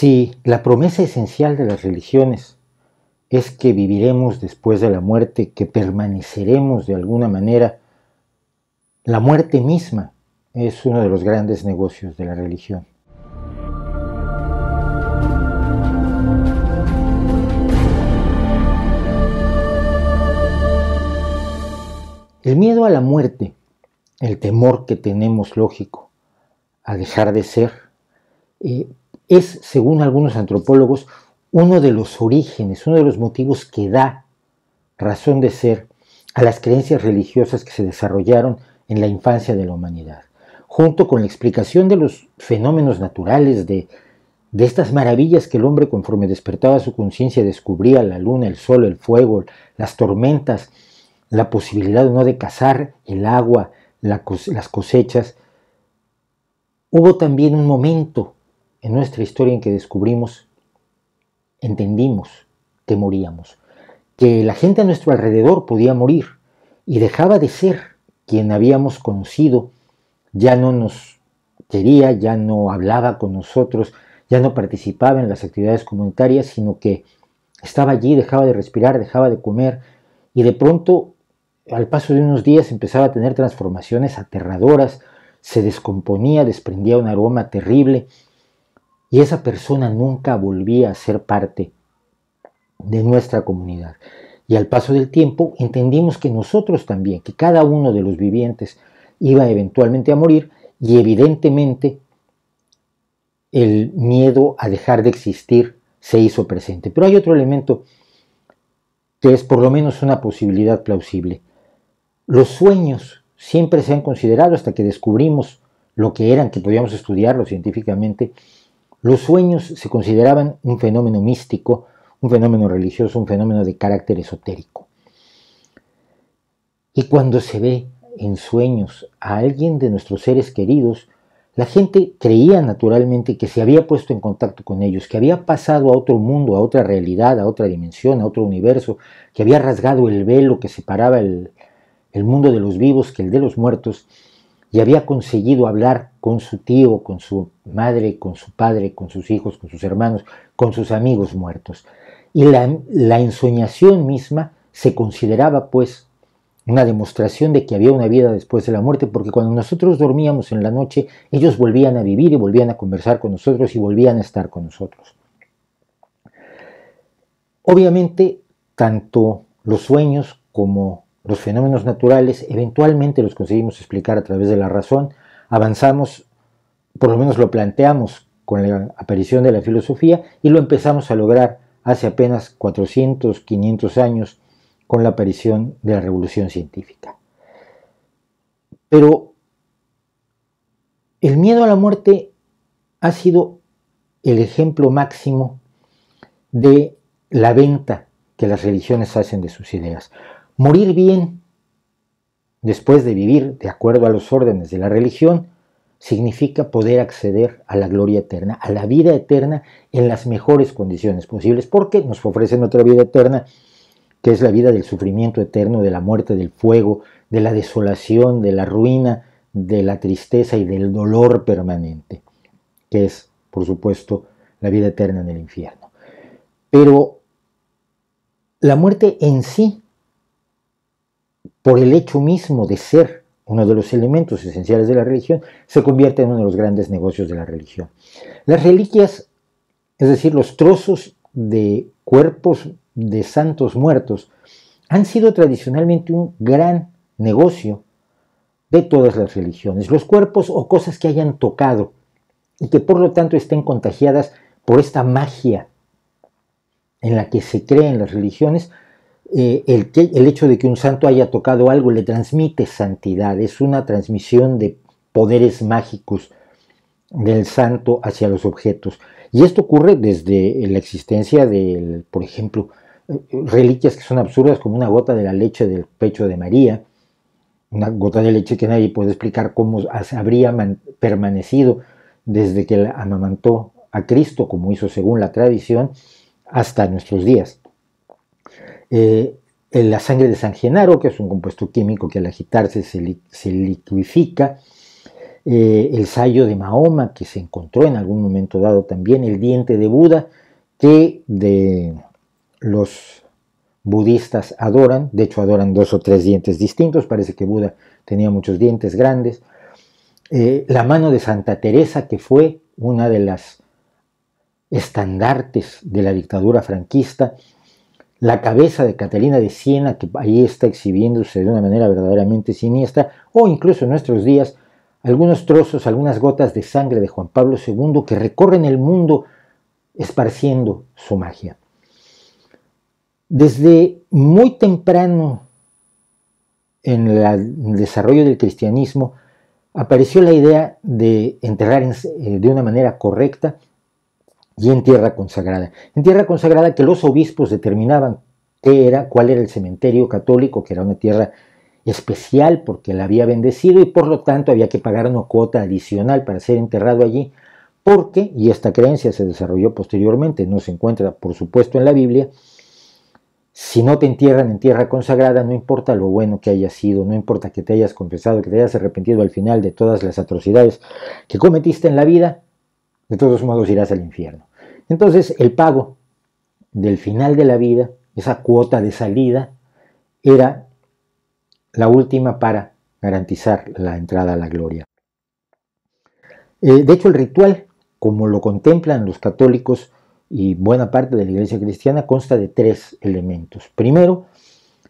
Si la promesa esencial de las religiones es que viviremos después de la muerte, que permaneceremos de alguna manera, la muerte misma es uno de los grandes negocios de la religión. El miedo a la muerte, el temor que tenemos lógico a dejar de ser, eh, es, según algunos antropólogos, uno de los orígenes, uno de los motivos que da razón de ser a las creencias religiosas que se desarrollaron en la infancia de la humanidad, junto con la explicación de los fenómenos naturales, de, estas maravillas que el hombre conforme despertaba su conciencia descubría, la luna, el sol, el fuego, las tormentas, la posibilidad no de cazar, el agua, las cosechas, hubo también un momento en nuestra historia en que descubrimos, entendimos que moríamos, que la gente a nuestro alrededor podía morir y dejaba de ser quien habíamos conocido, ya no nos quería, ya no hablaba con nosotros, ya no participaba en las actividades comunitarias, sino que estaba allí, dejaba de respirar, dejaba de comer y de pronto, al paso de unos días, empezaba a tener transformaciones aterradoras, se descomponía, desprendía un aroma terrible, y esa persona nunca volvía a ser parte de nuestra comunidad. Y al paso del tiempo entendimos que nosotros también, que cada uno de los vivientes iba eventualmente a morir y evidentemente el miedo a dejar de existir se hizo presente. Pero hay otro elemento que es por lo menos una posibilidad plausible. Los sueños siempre se han considerado hasta que descubrimos lo que eran, que podíamos estudiarlo científicamente, los sueños se consideraban un fenómeno místico, un fenómeno religioso, un fenómeno de carácter esotérico. Y cuando se ve en sueños a alguien de nuestros seres queridos, la gente creía naturalmente que se había puesto en contacto con ellos, que había pasado a otro mundo, a otra realidad, a otra dimensión, a otro universo, que había rasgado el velo que separaba el, mundo de los vivos que el de los muertos, y había conseguido hablar con su tío, con su madre, con su padre, con sus hijos, con sus hermanos, con sus amigos muertos. Y la, ensoñación misma se consideraba pues una demostración de que había una vida después de la muerte, porque cuando nosotros dormíamos en la noche, ellos volvían a vivir y volvían a conversar con nosotros y volvían a estar con nosotros. Obviamente, tanto los sueños como los fenómenos naturales eventualmente los conseguimos explicar a través de la razón, avanzamos, por lo menos lo planteamos con la aparición de la filosofía y lo empezamos a lograr hace apenas 400, 500 años con la aparición de la revolución científica. Pero el miedo a la muerte ha sido el ejemplo máximo de la venta que las religiones hacen de sus ideas morir bien. Después de vivir de acuerdo a los órdenes de la religión, significa poder acceder a la gloria eterna, a la vida eterna en las mejores condiciones posibles, porque nos ofrecen otra vida eterna, que es la vida del sufrimiento eterno, de la muerte, del fuego, de la desolación, de la ruina, de la tristeza y del dolor permanente, que es, por supuesto, la vida eterna en el infierno. Pero la muerte en sí por el hecho mismo de ser uno de los elementos esenciales de la religión, se convierte en uno de los grandes negocios de la religión. Las reliquias, es decir, los trozos de cuerpos de santos muertos, han sido tradicionalmente un gran negocio de todas las religiones. Los cuerpos o cosas que hayan tocado y que por lo tanto estén contagiadas por esta magia en la que se creen las religiones, eh, el, el hecho de que un santo haya tocado algo le transmite santidad, es una transmisión de poderes mágicos del santo hacia los objetos. Y esto ocurre desde la existencia de, por ejemplo, eh, reliquias que son absurdas como una gota de la leche del pecho de María, una gota de leche que nadie puede explicar cómo habría permanecido desde que la amamantó a Cristo, como hizo según la tradición, hasta nuestros días. Eh, la sangre de San Genaro, que es un compuesto químico que al agitarse se, liquifica, eh, el sayo de Mahoma, que se encontró en algún momento dado también, el diente de Buda, que de los budistas adoran, de hecho adoran dos o tres dientes distintos, parece que Buda tenía muchos dientes grandes, eh, la mano de Santa Teresa, que fue una de las estandartes de la dictadura franquista, la cabeza de Catalina de Siena, que ahí está exhibiéndose de una manera verdaderamente siniestra, o incluso en nuestros días, algunos trozos, algunas gotas de sangre de Juan Pablo II que recorren el mundo esparciendo su magia. Desde muy temprano en el desarrollo del cristianismo apareció la idea de enterrar eh, de una manera correcta y pues, en tierra consagrada. En tierra consagrada que los obispos determinaban qué era, cuál era el cementerio católico, que era una tierra especial porque la había bendecido y por lo tanto había que pagar una cuota adicional para ser enterrado allí, porque, y esta creencia se desarrolló posteriormente, no se encuentra por supuesto en la Biblia, si no te entierran en tierra consagrada, no importa lo bueno que hayas sido, no importa que te hayas confesado, que te hayas arrepentido al final de todas las atrocidades que cometiste en la vida, de todos modos irás al infierno. Entonces, el pago del final de la vida, esa cuota de salida, era la última para garantizar la entrada a la gloria. Eh, de hecho, el ritual, como lo contemplan los católicos y buena parte de la iglesia cristiana, consta de tres elementos. Primero,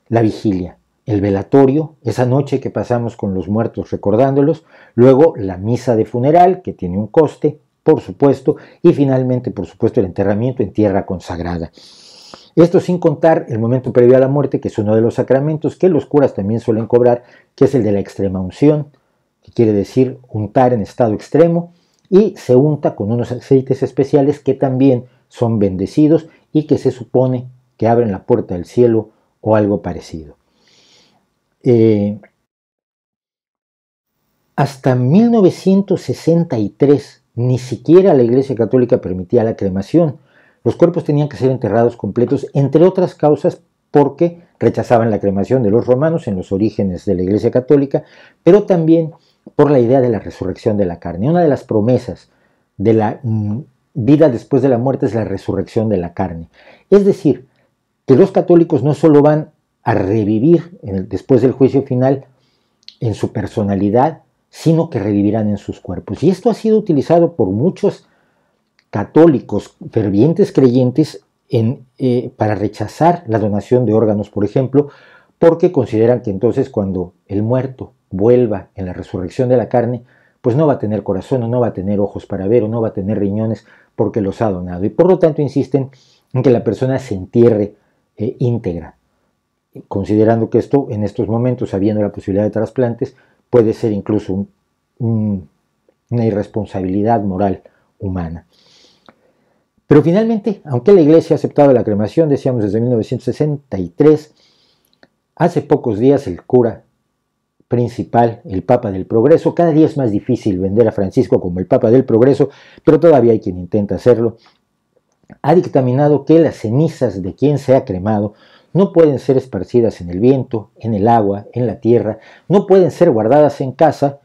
la vigilia, el velatorio, esa noche que pasamos con los muertos recordándolos, luego la misa de funeral, que tiene un coste, por supuesto, y finalmente, por supuesto, el enterramiento en tierra consagrada. Esto sin contar el momento previo a la muerte, que es uno de los sacramentos que los curas también suelen cobrar, que es el de la extrema unción, que quiere decir untar en estado extremo, y se unta con unos aceites especiales que también son bendecidos y que se supone que abren la puerta del cielo o algo parecido. Eh, hasta 1963 ni siquiera la Iglesia Católica permitía la cremación. Los cuerpos tenían que ser enterrados completos, entre otras causas porque rechazaban la cremación de los romanos en los orígenes de la Iglesia Católica, pero también por la idea de la resurrección de la carne. Una de las promesas de la mm, vida después de la muerte es la resurrección de la carne. Es decir, que los católicos no solo van a revivir después del juicio final en su personalidad, sino que revivirán en sus cuerpos. Y esto ha sido utilizado por muchos católicos, fervientes creyentes, eh, para rechazar la donación de órganos, por ejemplo, porque consideran que entonces cuando el muerto vuelva en la resurrección de la carne, pues no va a tener corazón o no va a tener ojos para ver o no va a tener riñones porque los ha donado. Y por lo tanto insisten en que la persona se entierre eh, íntegra, considerando que esto en estos momentos, habiendo la posibilidad de trasplantes, puede ser incluso una irresponsabilidad moral humana. Pero finalmente, aunque la Iglesia ha aceptado la cremación, decíamos desde 1963, hace pocos días el cura principal, el Papa del Progreso. Cada día es más difícil vender a Francisco como el Papa del Progreso, pero todavía hay quien intenta hacerlo. Ha dictaminado que las cenizas de quien se ha cremado no pueden ser esparcidas en el viento, en el agua, en la tierra, no pueden ser guardadas en casa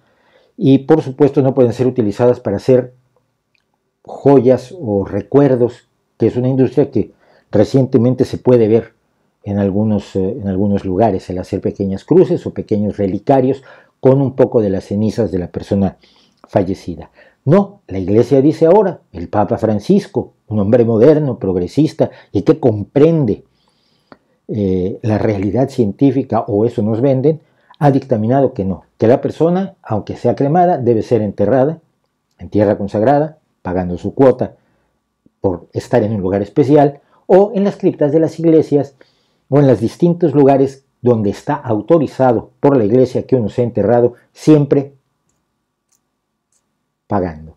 y por supuesto no pueden ser utilizadas para hacer joyas o recuerdos, que es una industria que recientemente se puede ver en algunos, eh, en algunos lugares, el hacer pequeñas cruces o pequeños relicarios con un poco de las cenizas de la persona fallecida. No, la iglesia dice ahora, el Papa Francisco, un hombre moderno, progresista y que comprende eh, la realidad científica o eso nos venden, ha dictaminado que no, que la persona, aunque sea cremada, debe ser enterrada en tierra consagrada, pagando su cuota por estar en un lugar especial, o en las criptas de las iglesias, o en los distintos lugares donde está autorizado por la iglesia que uno sea enterrado, siempre pagando.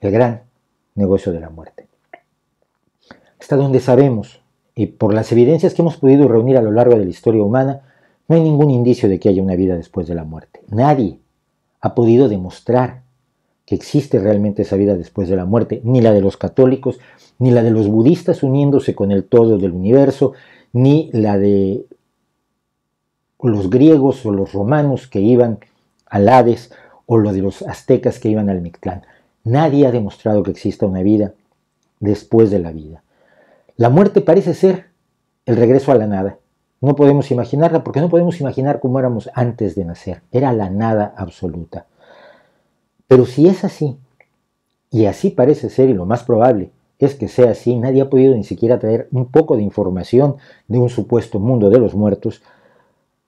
El gran negocio de la muerte. Hasta donde sabemos, y por las evidencias que hemos podido reunir a lo largo de la historia humana, no hay ningún indicio de que haya una vida después de la muerte. Nadie ha podido demostrar que existe realmente esa vida después de la muerte, ni la de los católicos, ni la de los budistas uniéndose con el todo del universo, ni la de los griegos o los romanos que iban al Hades, o la de los aztecas que iban al Mictlán. Nadie ha demostrado que exista una vida después de la vida. La muerte parece ser el regreso a la nada. No podemos imaginarla porque no podemos imaginar cómo éramos antes de nacer. Era la nada absoluta. Pero si es así, y así parece ser, y lo más probable es que sea así, nadie ha podido ni siquiera traer un poco de información de un supuesto mundo de los muertos,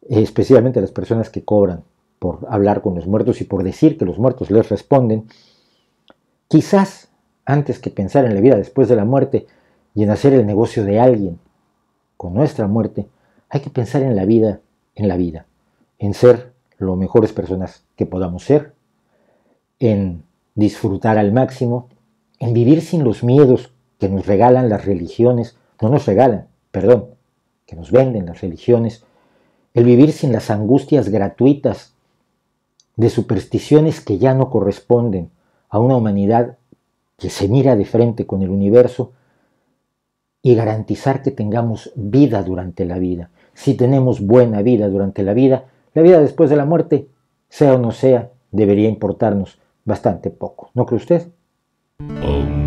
eh, especialmente las personas que cobran por hablar con los muertos y por decir que los muertos les responden. Quizás, antes que pensar en la vida después de la muerte, y en hacer el negocio de alguien con nuestra muerte, hay que pensar en la vida, en la vida, en ser lo mejores personas que podamos ser, en disfrutar al máximo, en vivir sin los miedos que nos regalan las religiones, no nos regalan, perdón, que nos venden las religiones, el vivir sin las angustias gratuitas de supersticiones que ya no corresponden a una humanidad que se mira de frente con el universo y garantizar que tengamos vida durante la vida. Si tenemos buena vida durante la vida, la vida después de la muerte, sea o no sea, debería importarnos bastante poco. ¿No cree usted?